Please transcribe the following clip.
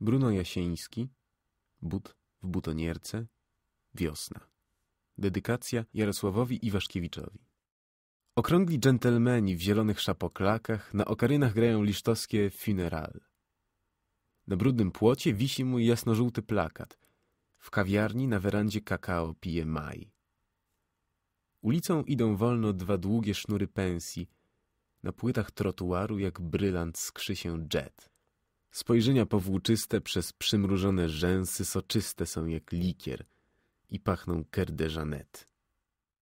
Bruno Jasieński, But w butonierce, Wiosna. Dedykacja Jarosławowi Iwaszkiewiczowi. Okrągli dżentelmeni w zielonych szapoklakach na okarynach grają lisztowskie funeral. Na brudnym płocie wisi mu jasnożółty plakat. W kawiarni na werandzie kakao pije maj. Ulicą idą wolno dwa długie sznury pensji. Na płytach trotuaru jak brylant skrzy się jet. Spojrzenia powłóczyste przez przymrużone rzęsy soczyste są jak likier i pachną Ker Jeanette.